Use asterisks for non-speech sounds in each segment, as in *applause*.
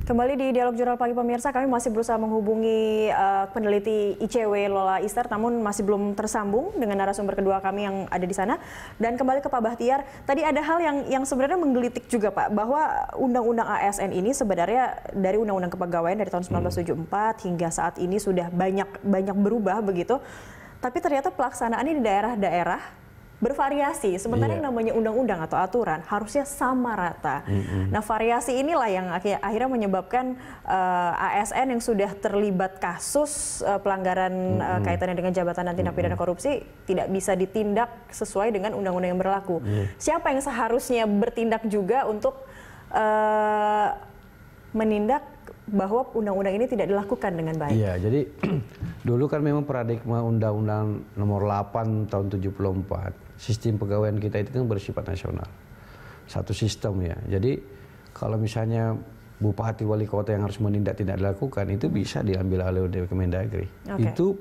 Kembali di Dialog Jurnal Pagi Pemirsa, kami masih berusaha menghubungi uh, peneliti ICW Lola Ister, namun masih belum tersambung dengan narasumber kedua kami yang ada di sana. Dan kembali ke Pak Bahtiar, tadi ada hal yang yang sebenarnya menggelitik juga Pak, bahwa Undang-Undang ASN ini sebenarnya dari Undang-Undang Kepegawaian dari tahun 1974 hmm. hingga saat ini sudah banyak banyak berubah begitu. Tapi ternyata pelaksanaannya di daerah-daerah bervariasi. Sementara yeah. yang namanya undang-undang atau aturan harusnya sama rata. Mm-hmm. Nah, variasi inilah yang akhirnya menyebabkan uh, eh, ASN yang sudah terlibat kasus uh, pelanggaran mm-hmm. uh, kaitannya dengan jabatan dan tindak pidana korupsi tidak bisa ditindak sesuai dengan undang-undang yang berlaku. Yeah. Siapa yang seharusnya bertindak juga untuk uh, menindak bahwa undang-undang ini tidak dilakukan dengan baik? Iya, jadi Dulu kan memang paradigma Undang-Undang Nomor 8 tahun 74, sistem pegawaian kita itu kan bersifat nasional. Satu sistem ya. Jadi kalau misalnya bupati wali kota yang harus menindak tidak dilakukan itu bisa diambil alih oleh Kemendagri. Okay. Itu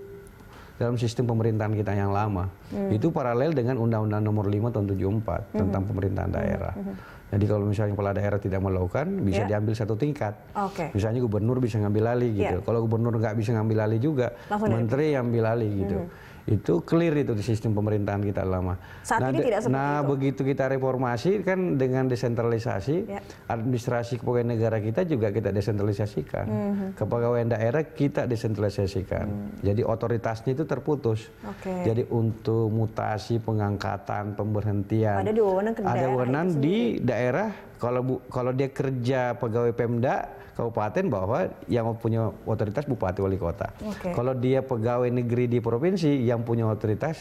dalam sistem pemerintahan kita yang lama. Hmm. Itu paralel dengan Undang-Undang Nomor 5 tahun 74 hmm. tentang pemerintahan daerah. Hmm. hmm. Jadi kalau misalnya kepala daerah tidak melakukan, bisa yeah. diambil satu tingkat. Okay. Misalnya gubernur bisa ngambil alih gitu. Yeah. Kalau gubernur nggak bisa ngambil alih juga, Langsung menteri ambil alih gitu. Mm -hmm itu clear itu di sistem pemerintahan kita lama. Saat nah, ini tidak seperti nah, itu. begitu kita reformasi kan dengan desentralisasi ya. administrasi kepegawaian negara kita juga kita desentralisasikan. Mm -hmm. Kepegawaian daerah kita desentralisasikan. Mm. Jadi otoritasnya itu terputus. Okay. Jadi untuk mutasi, pengangkatan, pemberhentian ada wewenang di daerah kalau bu, kalau dia kerja pegawai Pemda kabupaten bahwa yang punya otoritas bupati wali kota. Okay. Kalau dia pegawai negeri di provinsi yang punya otoritas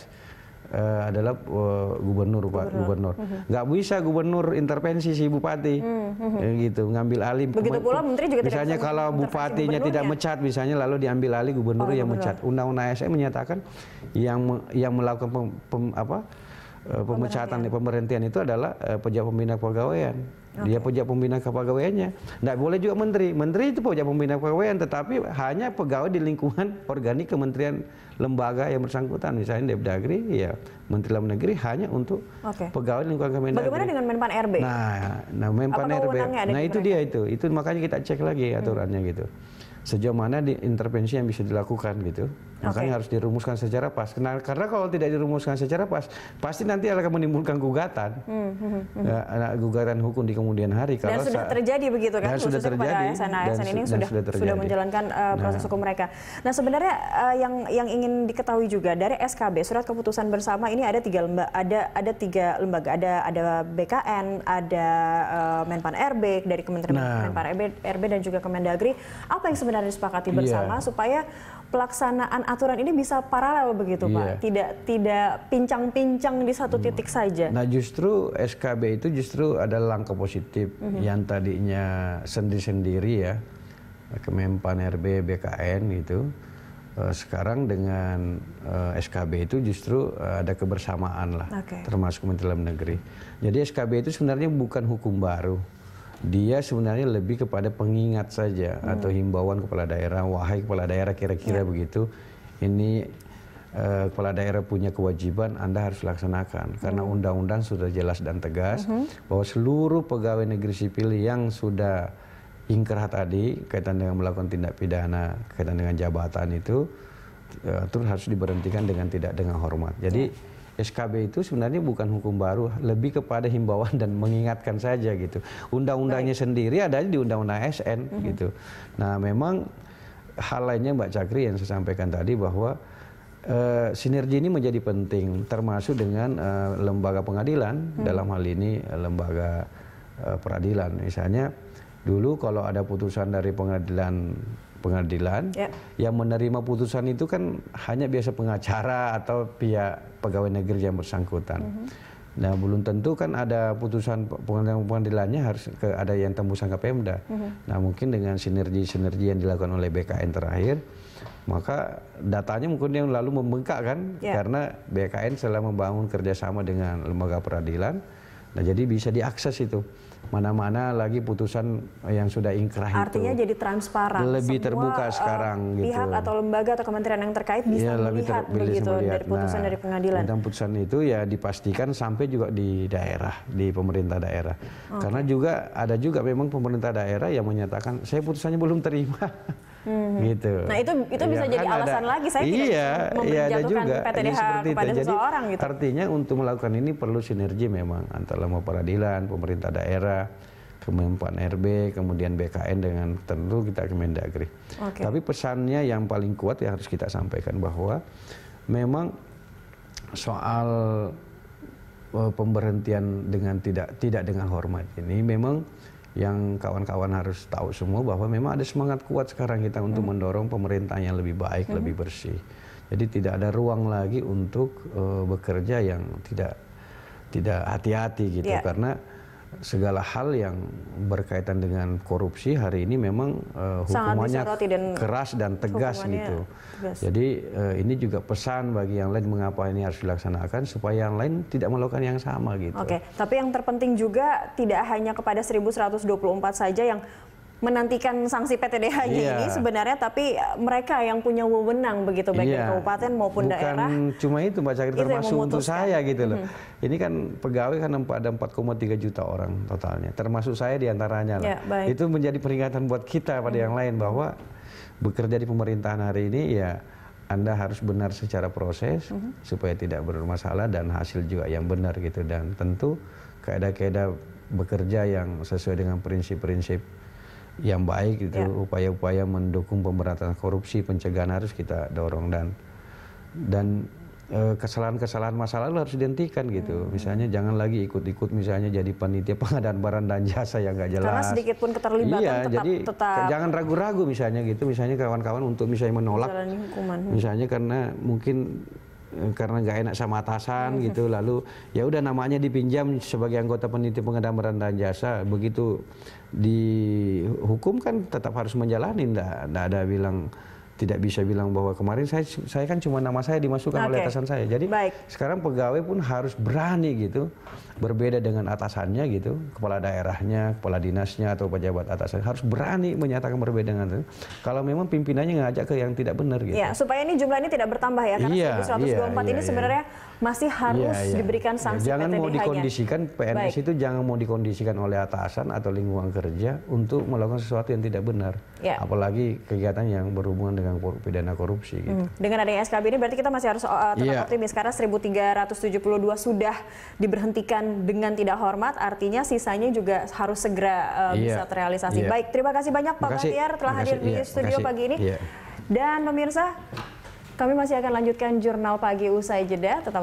uh, adalah uh, eh, gubernur, gubernur pak gubernur mhm. nggak mm -hmm. bisa gubernur intervensi si bupati mm -hmm. gitu ngambil alih begitu pula menteri juga misalnya tidak kalau bupatinya tidak mecat misalnya lalu diambil alih gubernur oh, yang gubernur. mecat undang-undang ASN menyatakan yang yang melakukan pem, pem, apa Eh, pemecatan di pemberhentian itu adalah eh, pejabat pembina kepegawaian. Okay. Dia pejabat pembina kepegawaiannya. Tidak boleh juga menteri. Menteri itu pejabat pembina kepegawaian, tetapi hanya pegawai di lingkungan *laughs* organik kementerian lembaga yang bersangkutan. Misalnya Depdagri, ya Menteri Dalam Negeri hanya untuk okay. pegawai di lingkungan kementerian. Bagaimana dengan Menpan RB? Nah, nah Menpan RB. Nah itu mereka? dia itu. Itu makanya kita cek lagi hmm. aturannya hmm. gitu. Sejauh mana di intervensi yang bisa dilakukan gitu. Makanya okay. harus dirumuskan secara pas. Karena, karena kalau tidak dirumuskan secara pas, pasti nanti akan menimbulkan gugatan, mm hmm, Ya, gugatan hukum di kemudian hari. Kalau sudah terjadi begitu kan, sudah terjadi, ASN ASN ini sudah sudah, sudah menjalankan uh, proses hukum mereka. Nah sebenarnya uh, yang yang ingin diketahui juga dari SKB surat keputusan bersama ini ada tiga lembaga, ada ada tiga lembaga, ada ada BKN, ada uh, Menpan RB dari Kementerian nah. Menpan RB, RB dan juga Kemendagri. Apa yang sebenarnya disepakati iya. bersama yeah. supaya pelaksanaan aturan ini bisa paralel begitu iya. Pak, tidak tidak pincang-pincang di satu titik hmm. saja. Nah justru SKB itu justru adalah langkah positif mm -hmm. yang tadinya sendiri-sendiri ya, Kemenpan RB, BKN gitu. Eh, sekarang dengan eh, SKB itu justru eh, ada kebersamaan lah, okay. termasuk Kementerian Dalam Negeri. Jadi SKB itu sebenarnya bukan hukum baru dia sebenarnya lebih kepada pengingat saja hmm. atau himbauan kepala daerah wahai kepala daerah kira-kira ya. begitu ini uh, kepala daerah punya kewajiban Anda harus laksanakan hmm. karena undang-undang sudah jelas dan tegas hmm. bahwa seluruh pegawai negeri sipil yang sudah ingkrah tadi kaitan dengan melakukan tindak pidana kaitan dengan jabatan itu uh, eh, itu harus diberhentikan dengan tidak dengan hormat jadi ya SKB itu sebenarnya bukan hukum baru, lebih kepada himbauan dan mengingatkan saja gitu. Undang-undangnya sendiri ada di Undang-Undang SN mm -hmm. gitu. Nah memang hal lainnya Mbak Cakri yang saya sampaikan tadi bahwa Uh, sinergi ini menjadi penting, termasuk dengan uh, lembaga pengadilan hmm. dalam hal ini eh, lembaga uh, peradilan. Misalnya dulu kalau ada putusan dari pengadilan pengadilan yeah. yang menerima putusan itu kan hanya biasa pengacara atau pihak pegawai negeri yang bersangkutan. Mm -hmm. Nah, belum tentu kan ada putusan pengadilannya harus ke, ada yang tembus ke Pemda. Mm -hmm. Nah, mungkin dengan sinergi-sinergi yang dilakukan oleh BKN terakhir, maka datanya mungkin yang lalu membengkak kan, yeah. karena BKN telah membangun kerjasama dengan lembaga peradilan, Nah, jadi bisa diakses itu mana-mana lagi putusan yang sudah ingkrah Artinya itu. jadi transparan. Lebih Semua, terbuka eh, sekarang uh, gitu. Pihak atau lembaga atau kementerian yang terkait bisa ya, melihat ter begitu melihat. dari putusan nah, dari pengadilan. Dan putusan itu ya dipastikan sampai juga di daerah, di pemerintah daerah. Okay. Karena juga ada juga memang pemerintah daerah yang menyatakan saya putusannya belum terima. *laughs* Hmm. Gitu. Nah itu itu iya, bisa ya, jadi kan alasan ada, lagi saya iya, tidak iya, iya ada juga. PTDH kepada itu. seseorang gitu. Artinya untuk melakukan ini perlu sinergi memang antara mau peradilan, pemerintah daerah, Kemenpan RB, kemudian BKN dengan tentu kita Kemendagri. Okay. Tapi pesannya yang paling kuat yang harus kita sampaikan bahwa memang soal eh, pemberhentian dengan tidak tidak dengan hormat ini memang yang kawan-kawan harus tahu semua bahwa memang ada semangat kuat sekarang kita untuk hmm. mendorong pemerintah yang lebih baik, hmm. lebih bersih. Jadi tidak ada ruang lagi untuk uh, bekerja yang tidak tidak hati-hati gitu yeah. karena segala hal yang berkaitan dengan korupsi hari ini memang uh, hukumannya dan keras dan tegas gitu. Tegas. Jadi uh, ini juga pesan bagi yang lain mengapa ini harus dilaksanakan supaya yang lain tidak melakukan yang sama gitu. Oke, okay. tapi yang terpenting juga tidak hanya kepada 1124 saja yang menantikan sanksi PTDH yeah. ini iya. sebenarnya tapi eh, mereka yang punya wewenang begitu baik yeah. di kabupaten maupun Bukan daerah. cuma itu Mbak Cakri termasuk untuk saya gitu loh. Hmm. Ini kan pegawai kan ada 4,3 juta orang totalnya termasuk saya diantaranya lah. Yeah, Itu menjadi peringatan buat kita pada hmm. yang mm-hmm. lain bahwa bekerja di pemerintahan hari ini ya anda harus benar secara proses mm -hmm. supaya tidak bermasalah dan hasil juga yang benar gitu dan tentu kaedah-kaedah bekerja yang sesuai dengan prinsip-prinsip yang baik itu ya. upaya-upaya mendukung pemberantasan korupsi pencegahan harus kita dorong dan dan e, kesalahan-kesalahan masa lalu harus dihentikan gitu. Hmm. Misalnya jangan lagi ikut-ikut misalnya jadi panitia pengadaan barang dan jasa yang nggak jelas. Karena sedikit pun keterlibatan iya, tetap, jadi tetap jangan ragu-ragu misalnya gitu. Misalnya kawan-kawan untuk misalnya menolak. Misalnya karena mungkin karena nggak enak sama atasan iya. gitu lalu ya udah namanya dipinjam sebagai anggota peneliti barang dan jasa begitu dihukum kan tetap harus menjalani ndak ada bilang tidak bisa bilang bahwa kemarin saya saya kan cuma nama saya dimasukkan okay. oleh atasan saya. Jadi Baik. sekarang pegawai pun harus berani gitu berbeda dengan atasannya gitu, kepala daerahnya, kepala dinasnya atau pejabat atasan harus berani menyatakan berbeda dengan itu. Kalau memang pimpinannya ngajak ke yang tidak benar gitu. Ya, supaya ini jumlah ini tidak bertambah ya karena iya, 124 iya, ini iya. sebenarnya iya masih iya, harus ya, ya. diberikan iya, sanksi ya, jangan ptdh mau dikondisikan PNS Baik. itu jangan mau dikondisikan oleh atasan atau lingkungan kerja untuk melakukan sesuatu yang tidak benar ya. apalagi kegiatan yang berhubungan dengan pidana korupsi gitu. hmm. dengan adanya SKB ini berarti kita masih harus uh, tetap ya. optimis karena 1372 sudah diberhentikan dengan tidak hormat artinya sisanya juga harus segera uh, ya. bisa terrealisasi ya. baik terima kasih banyak Pak Bahtiar telah makasih, hadir di iya, studio makasih. pagi ini ya. dan pemirsa kami masih akan lanjutkan jurnal pagi usai jeda tetap